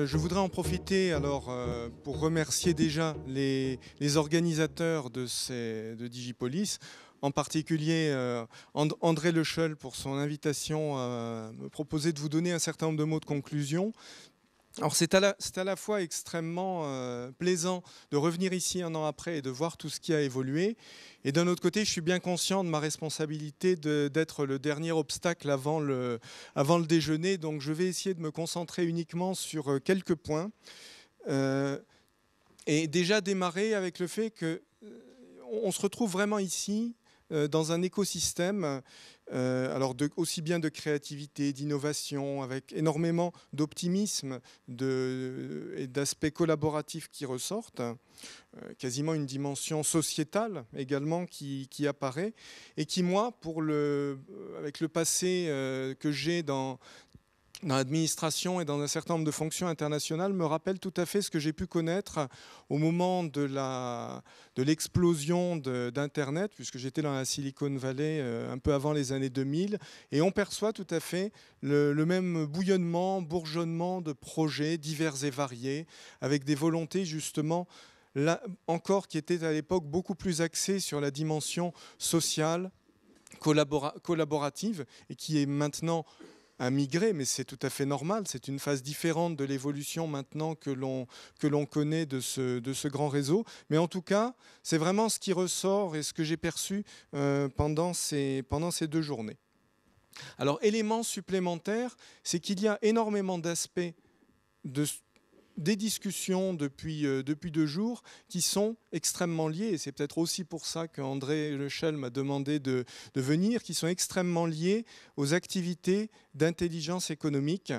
Euh, je voudrais en profiter alors euh, pour remercier déjà les, organisateurs de, ces, Digipolis, en particulier euh, André Lechel pour son invitation à me proposer de vous donner un certain nombre de mots de conclusion, alors c'est à, la fois extrêmement euh, plaisant de revenir ici un an après et de voir tout ce qui a évolué. Et d'un autre côté, je suis bien conscient de ma responsabilité d'être le dernier obstacle avant le, déjeuner. Donc je vais essayer de me concentrer uniquement sur euh, quelques points. Euh, et déjà démarrer avec le fait qu'on se retrouve vraiment ici dans un écosystème euh, alors de, aussi bien de créativité, d'innovation, avec énormément d'optimisme et d'aspects collaboratifs qui ressortent, euh, quasiment une dimension sociétale également qui, apparaît et qui moi, pour le, avec le passé euh, que j'ai dans, dans l'administration et dans un certain nombre de fonctions internationales me rappelle tout à fait ce que j'ai pu connaître au moment de l'explosion de d'Internet, puisque j'étais dans la Silicon Valley euh, un peu avant les années 2000, et on perçoit tout à fait le, le même bouillonnement, bourgeonnement de projets divers et variés, avec des volontés justement là encore qui étaient à l'époque beaucoup plus axées sur la dimension sociale, collaborative, et qui est maintenant à migrer, mais c'est tout à fait normal. C'est une phase différente de l'évolution maintenant que l'on, que l'on connaît de ce, de ce grand réseau. Mais en tout cas, c'est vraiment ce qui ressort et ce que j'ai perçu euh, pendant, ces, pendant ces deux journées. Alors, élément supplémentaire, c'est qu'il y a énormément d'aspects de, des discussions depuis, euh, depuis deux jours qui sont extrêmement liées, et c'est peut-être aussi pour ça qu'André Lechel m'a demandé de, venir, qui sont extrêmement liées aux activités d'intelligence économique,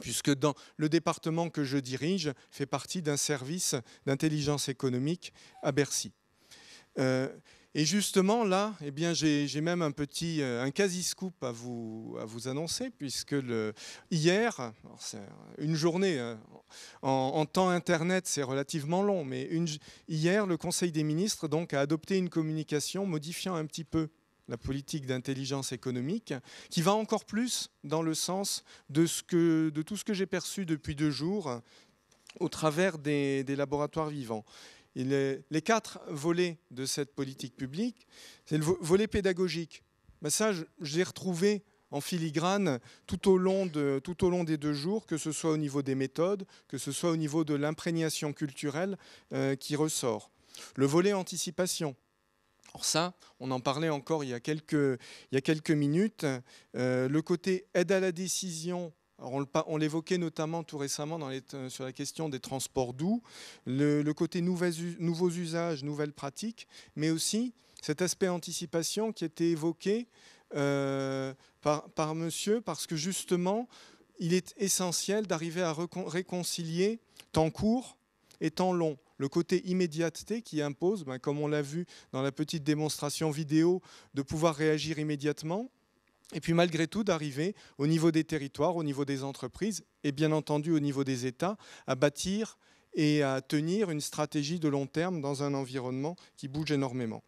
puisque dans le département que je dirige fait partie d'un service d'intelligence économique à Bercy. Euh, et justement, là, eh bien, j'ai même un petit, euh, un quasi-scoop à vous, à vous annoncer, puisque hier, une journée, euh, en, temps Internet, c'est relativement long, mais hier, le Conseil des ministres donc, a adopté une communication modifiant un petit peu la politique d'intelligence économique, qui va encore plus dans le sens de, ce que, de tout ce que j'ai perçu depuis deux jours au travers des laboratoires vivants les, quatre volets de cette politique publique, c'est le volet pédagogique. Ben ça, j'ai retrouvé en filigrane tout au, long des deux jours, que ce soit au niveau des méthodes, que ce soit au niveau de l'imprégnation culturelle euh, qui ressort. Le volet anticipation. Or ça, on en parlait encore il y a quelques, minutes, euh, le côté aide à la décision on l'évoquait notamment tout récemment euh, sur la question des transports doux, le, côté nouveaux usages, nouvelles pratiques, mais aussi cet aspect anticipation qui a été évoqué euh, par, monsieur, parce que justement, il est essentiel d'arriver à réconcilier temps court et temps long le côté immédiateté qui impose, ben, comme on l'a vu dans la petite démonstration vidéo, de pouvoir réagir immédiatement, et puis malgré tout d'arriver au niveau des territoires, au niveau des entreprises et bien entendu au niveau des États à bâtir et à tenir une stratégie de long terme dans un environnement qui bouge énormément.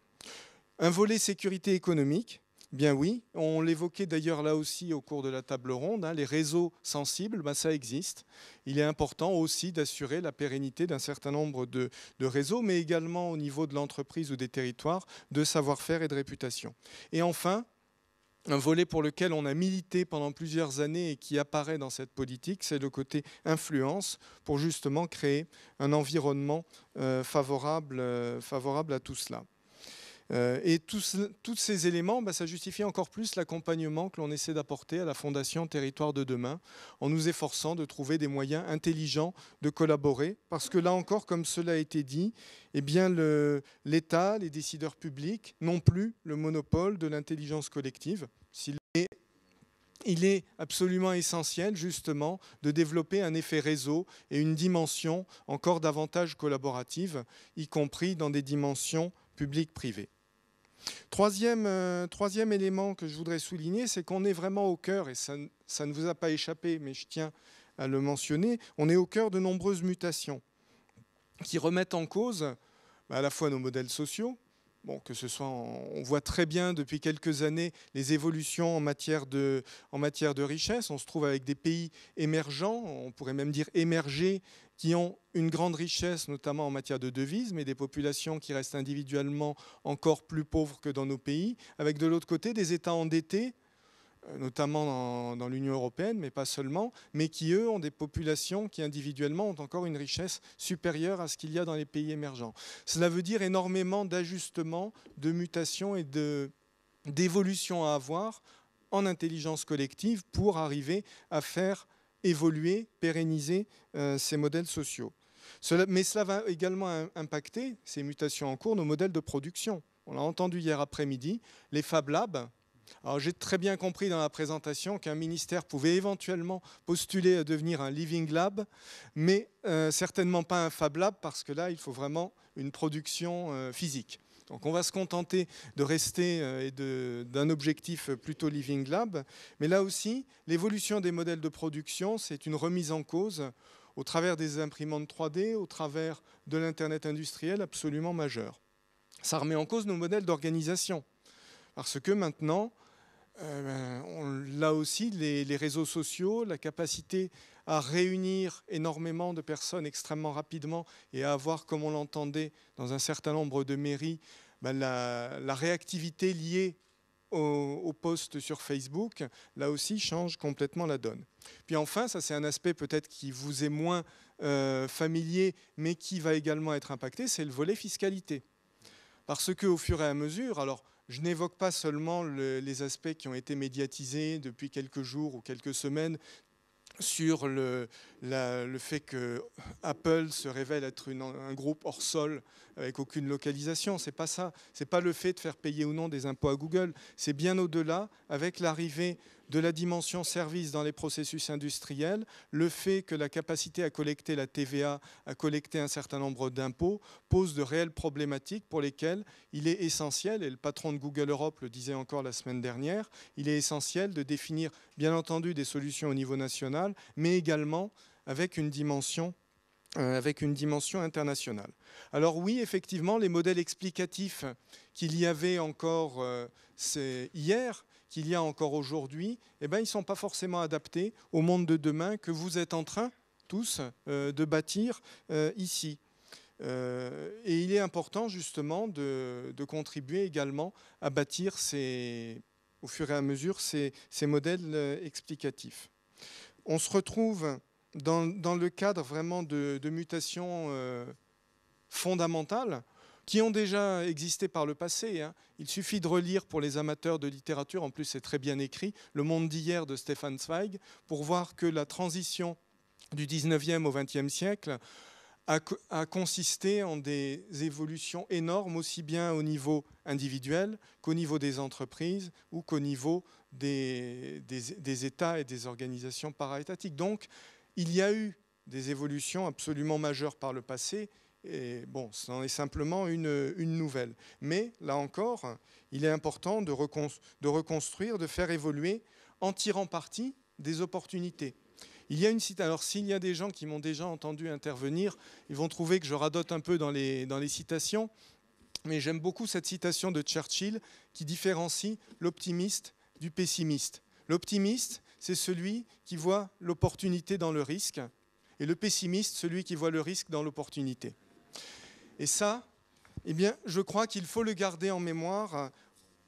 Un volet sécurité économique, Bien oui, on l'évoquait d'ailleurs là aussi au cours de la table ronde, hein, les réseaux sensibles, ben, ça existe. Il est important aussi d'assurer la pérennité d'un certain nombre de, réseaux, mais également au niveau de l'entreprise ou des territoires, de savoir-faire et de réputation. Et enfin, un volet pour lequel on a milité pendant plusieurs années et qui apparaît dans cette politique, c'est le côté influence pour justement créer un environnement euh, favorable, euh, favorable à tout cela. Euh, et tous, ces éléments, bah, ça justifie encore plus l'accompagnement que l'on essaie d'apporter à la Fondation Territoire de demain, en nous efforçant de trouver des moyens intelligents de collaborer, parce que là encore, comme cela a été dit, eh bien l'État, les décideurs publics n'ont plus le monopole de l'intelligence collective. il est absolument essentiel justement de développer un effet réseau et une dimension encore davantage collaborative, y compris dans des dimensions publiques-privées. Euh, troisième, élément que je voudrais souligner, c'est qu'on est vraiment au cœur, et ça, ça ne vous a pas échappé, mais je tiens à le mentionner, on est au cœur de nombreuses mutations qui remettent en cause bah, à la fois nos modèles sociaux, que ce soit, on voit très bien depuis quelques années les évolutions en matière, de, en matière de richesse. On se trouve avec des pays émergents, on pourrait même dire émergés, qui ont une grande richesse, notamment en matière de devises, mais des populations qui restent individuellement encore plus pauvres que dans nos pays. Avec de l'autre côté des États endettés euh, notamment dans, l'Union européenne, mais pas seulement, mais qui, eux, ont des populations qui, individuellement, ont encore une richesse supérieure à ce qu'il y a dans les pays émergents. Cela veut dire énormément d'ajustements, de mutations et d'évolutions à avoir en intelligence collective pour arriver à faire évoluer, pérenniser euh, ces modèles sociaux. mais cela va également impacter, ces mutations en cours, nos modèles de production. On l'a entendu hier après-midi, les Fab Labs, j'ai très bien compris dans la présentation qu'un ministère pouvait éventuellement postuler à devenir un living lab, mais euh, certainement pas un fab lab parce que là il faut vraiment une production euh, physique. Donc on va se contenter de rester euh, et d'un objectif plutôt living lab, mais là aussi l'évolution des modèles de production c'est une remise en cause au travers des imprimantes 3D, au travers de l'Internet industriel absolument majeur. Ça remet en cause nos modèles d'organisation. Parce que maintenant, euh, ben, là aussi, les, réseaux sociaux, la capacité à réunir énormément de personnes extrêmement rapidement et à avoir, comme on l'entendait dans un certain nombre de mairies, ben, la, réactivité liée aux au posts sur Facebook, là aussi, change complètement la donne. Puis enfin, ça c'est un aspect peut-être qui vous est moins euh, familier, mais qui va également être impacté, c'est le volet fiscalité. Parce qu'au fur et à mesure, alors je n'évoque pas seulement les aspects qui ont été médiatisés depuis quelques jours ou quelques semaines sur le, fait que Apple se révèle être un groupe hors sol avec aucune localisation. Ce n'est pas ça. C'est pas le fait de faire payer ou non des impôts à Google. C'est bien au-delà avec l'arrivée de la dimension service dans les processus industriels, le fait que la capacité à collecter la TVA, à collecter un certain nombre d'impôts, pose de réelles problématiques pour lesquelles il est essentiel, et le patron de Google Europe le disait encore la semaine dernière, il est essentiel de définir bien entendu des solutions au niveau national, mais également avec une dimension euh, avec une dimension internationale. Alors oui, effectivement, les modèles explicatifs qu'il y avait encore euh, hier, qu'il y a encore aujourd'hui, eh ben, ils ne sont pas forcément adaptés au monde de demain que vous êtes en train, tous, euh, de bâtir euh, ici. et il est important justement de, contribuer également à bâtir au fur et à mesure ces, modèles explicatifs. On se retrouve dans, le cadre vraiment de mutations fondamentales qui ont déjà existé par le passé. Hein. Il suffit de relire pour les amateurs de littérature, en plus c'est très bien écrit, Le monde d'hier de Stefan Zweig, pour voir que la transition du 19e au 20e siècle a, consisté en des évolutions énormes, aussi bien au niveau individuel qu'au niveau des entreprises ou qu'au niveau des, États et des organisations paraétatiques. Donc, il y a eu des évolutions absolument majeures par le passé et bon, c'en est simplement une, nouvelle. Mais là encore, il est important de, reconstruire, de faire évoluer en tirant parti des opportunités. Il y a une citation. Alors, s'il y a des gens qui m'ont déjà entendu intervenir, ils vont trouver que je radote un peu dans les citations. Mais j'aime beaucoup cette citation de Churchill qui différencie l'optimiste du pessimiste. L'optimiste, c'est celui qui voit l'opportunité dans le risque, et le pessimiste, celui qui voit le risque dans l'opportunité. Et ça, eh bien, je crois qu'il faut le garder en mémoire euh,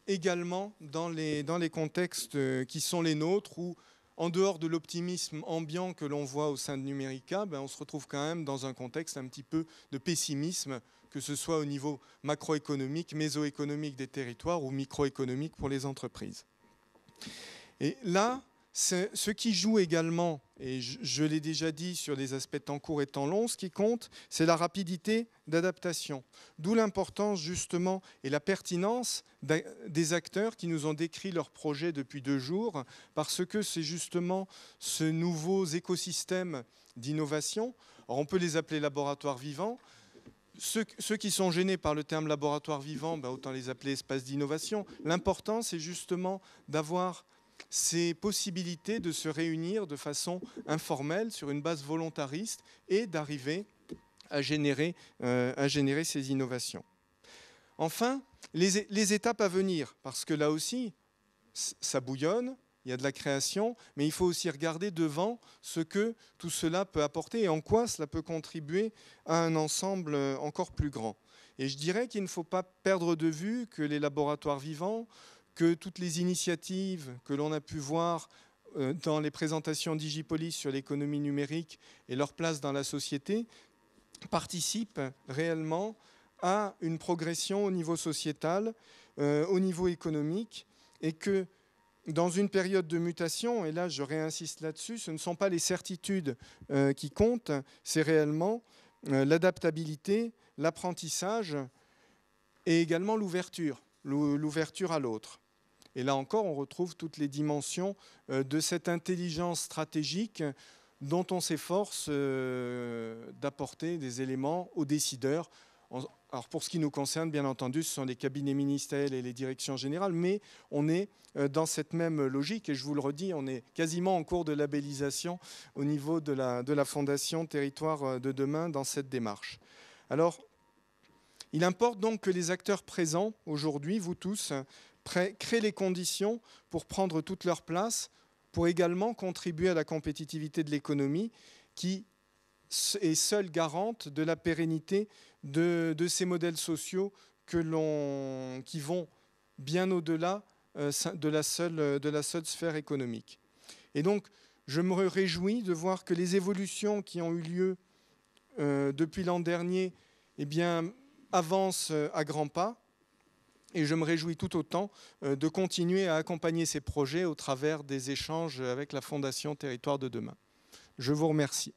également dans les, dans les contextes euh, qui sont les nôtres, où, en dehors de l'optimisme ambiant que l'on voit au sein de Numérica, ben, on se retrouve quand même dans un contexte un petit peu de pessimisme, que ce soit au niveau macroéconomique, mésoéconomique des territoires ou microéconomique pour les entreprises. Et là, ce qui joue également, et je, l'ai déjà dit sur les aspects temps court et temps long, ce qui compte, c'est la rapidité d'adaptation. D'où l'importance justement et la pertinence des acteurs qui nous ont décrit leur projet depuis deux jours, parce que c'est justement ce nouveau écosystème d'innovation. on peut les appeler laboratoires vivants, ceux, qui sont gênés par le terme laboratoire vivant, ben, autant les appeler espaces d'innovation. L'important, c'est justement d'avoir ces possibilités de se réunir de façon informelle sur une base volontariste et d'arriver à générer, euh, ces innovations. Enfin, les, les étapes à venir, parce que là aussi, ça bouillonne, il y a de la création, mais il faut aussi regarder devant ce que tout cela peut apporter et en quoi cela peut contribuer à un ensemble encore plus grand. Et je dirais qu'il ne faut pas perdre de vue que les laboratoires vivants, que toutes les initiatives que l'on a pu voir euh, dans les présentations Digipolis sur l'économie numérique et leur place dans la société participent réellement à une progression au niveau sociétal, euh, au niveau économique, et que dans une période de mutation, et là je réinsiste là-dessus, ce ne sont pas les certitudes euh, qui comptent, c'est réellement l'adaptabilité, l'apprentissage et également l'ouverture, l'ouverture à l'autre. Et là encore, on retrouve toutes les dimensions euh, de cette intelligence stratégique dont on s'efforce euh, d'apporter des éléments aux décideurs. Alors pour ce qui nous concerne, bien entendu, ce sont les cabinets ministériels et les directions générales, mais on est euh, dans cette même logique, et je vous le redis, on est quasiment en cours de labellisation au niveau de la, de la Fondation Territoire de demain dans cette démarche. Alors, il importe donc que les acteurs présents aujourd'hui, vous tous, créer les conditions pour prendre toute leur place, pour également contribuer à la compétitivité de l'économie qui est seule garante de la pérennité de, ces modèles sociaux qui vont bien au-delà euh, de, la seule, sphère économique. Et donc, je me réjouis de voir que les évolutions qui ont eu lieu euh, depuis l'an dernier eh avancent à grands pas et je me réjouis tout autant euh, de continuer à accompagner ces projets au travers des échanges avec la Fondation Territoire de demain. Je vous remercie.